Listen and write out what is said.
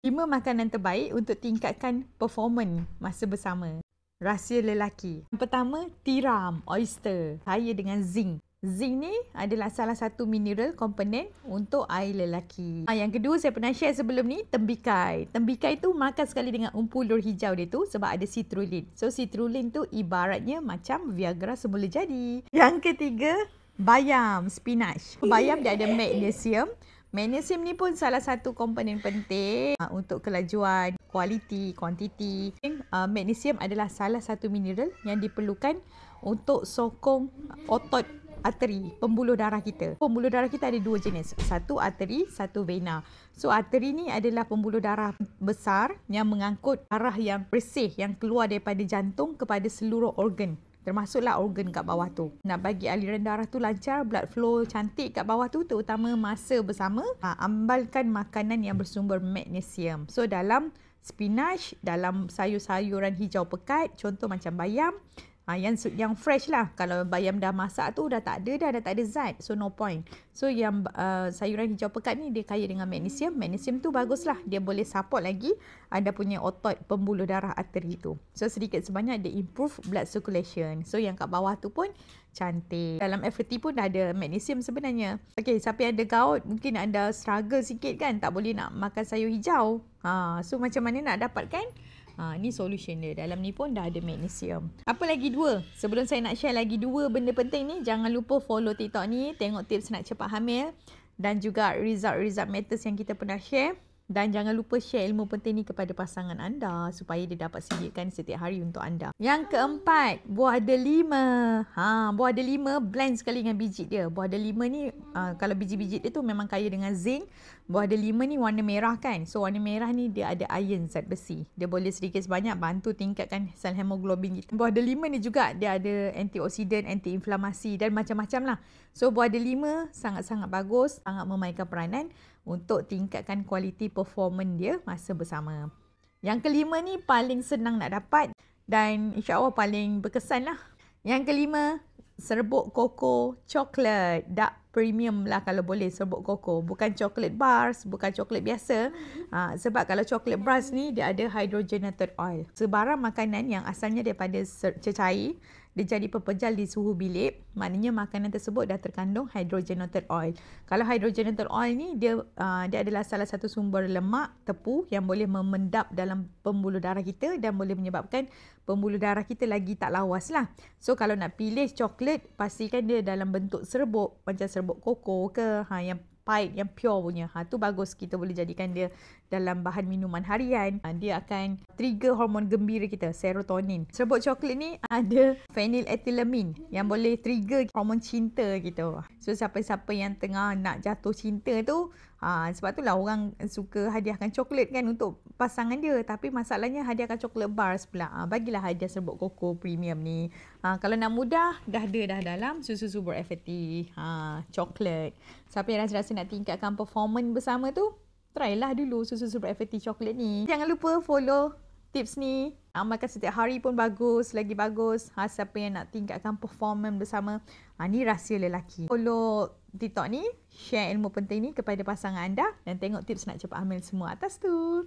Lima makanan terbaik untuk tingkatkan performance masa bersama. Rahsia lelaki. Yang pertama, tiram, oyster, kaya dengan zinc. Zinc ni adalah salah satu mineral komponen untuk air lelaki. Ah, yang kedua saya pernah share sebelum ni, tembikai. Tembikai tu makan sekali dengan umpulur hijau dia tu sebab ada citrulline. So citrulline tu ibaratnya macam Viagra semula jadi. Yang ketiga, bayam, spinach. Bayam dia ada magnesium. Magnesium ni pun salah satu komponen penting uh, untuk kelajuan, kualiti, kuantiti. Uh, magnesium adalah salah satu mineral yang diperlukan untuk sokong otot arteri, pembuluh darah kita. Pembuluh darah kita ada dua jenis. Satu arteri, satu vena. So arteri ni adalah pembuluh darah besar yang mengangkut darah yang bersih yang keluar daripada jantung kepada seluruh organ termasuklah organ kat bawah tu. Nak bagi aliran darah tu lancar, blood flow cantik kat bawah tu terutama masa bersama, ha, ambalkan makanan yang bersumber magnesium. So dalam spinach, dalam sayur-sayuran hijau pekat, contoh macam bayam, Ha, yang yang fresh lah. Kalau bayam dah masak tu dah tak ada dah, dah tak ada zat. So no point. So yang uh, sayuran hijau pekat ni dia kaya dengan magnesium. Magnesium tu bagus lah. Dia boleh support lagi anda punya otot pembuluh darah arteri tu. So sedikit sebanyak dia improve blood circulation. So yang kat bawah tu pun cantik. Dalam FRT pun dah ada magnesium sebenarnya. Okay, siapa yang ada gout mungkin anda struggle sikit kan. Tak boleh nak makan sayur hijau. Ha, so macam mana nak dapatkan? Ha, ni solution dia. Dalam ni pun dah ada magnesium. Apa lagi dua? Sebelum saya nak share lagi dua benda penting ni, jangan lupa follow TikTok ni. Tengok tips nak cepat hamil. Dan juga result-result matters yang kita pernah share. Dan jangan lupa share ilmu penting ni kepada pasangan anda supaya dia dapat sediakan setiap hari untuk anda. Yang keempat, buah delima. Ha, buah delima blend sekali dengan biji dia. Buah delima ni uh, kalau biji-biji dia tu memang kaya dengan zinc. Buah delima ni warna merah kan. So warna merah ni dia ada iron zat besi. Dia boleh sedikit sebanyak bantu tingkatkan sel hemoglobin kita. Buah delima ni juga dia ada antioksidan, antiinflamasi dan macam-macam lah. So buah delima sangat-sangat bagus, sangat memainkan peranan untuk tingkatkan kualiti performance dia masa bersama. Yang kelima ni paling senang nak dapat dan insya Allah paling berkesan lah. Yang kelima, serbuk koko coklat. Dark premium lah kalau boleh serbuk koko. Bukan coklat bars, bukan coklat biasa. Ha, sebab kalau coklat bars ni dia ada hydrogenated oil. Sebarang makanan yang asalnya daripada cecair dia jadi pepejal di suhu bilik maknanya makanan tersebut dah terkandung hydrogenated oil kalau hydrogenated oil ni dia uh, dia adalah salah satu sumber lemak tepu yang boleh memendap dalam pembuluh darah kita dan boleh menyebabkan pembuluh darah kita lagi tak lawas lah so kalau nak pilih coklat pastikan dia dalam bentuk serbuk macam serbuk koko ke ha, yang pahit yang pure punya ha, tu bagus kita boleh jadikan dia dalam bahan minuman harian ah, dia akan trigger hormon gembira kita serotonin serbuk coklat ni ada phenylethylamine yang boleh trigger hormon cinta kita. so siapa-siapa yang tengah nak jatuh cinta tu Ha, sebab itulah orang suka hadiahkan coklat kan untuk pasangan dia. Tapi masalahnya hadiahkan coklat bars pula. Ha, bagilah hadiah serbuk koko premium ni. Ha, kalau nak mudah, dah ada dah dalam susu super FAT. Ha, coklat. Siapa yang rasa-rasa nak tingkatkan performance bersama tu, try lah dulu susu-susu Fatty coklat ni. Jangan lupa follow tips ni. Amalkan setiap hari pun bagus, lagi bagus. Ha, siapa yang nak tingkatkan performance bersama, ha, ni rahsia lelaki. Follow TikTok ni, share ilmu penting ni kepada pasangan anda dan tengok tips nak cepat hamil semua atas tu.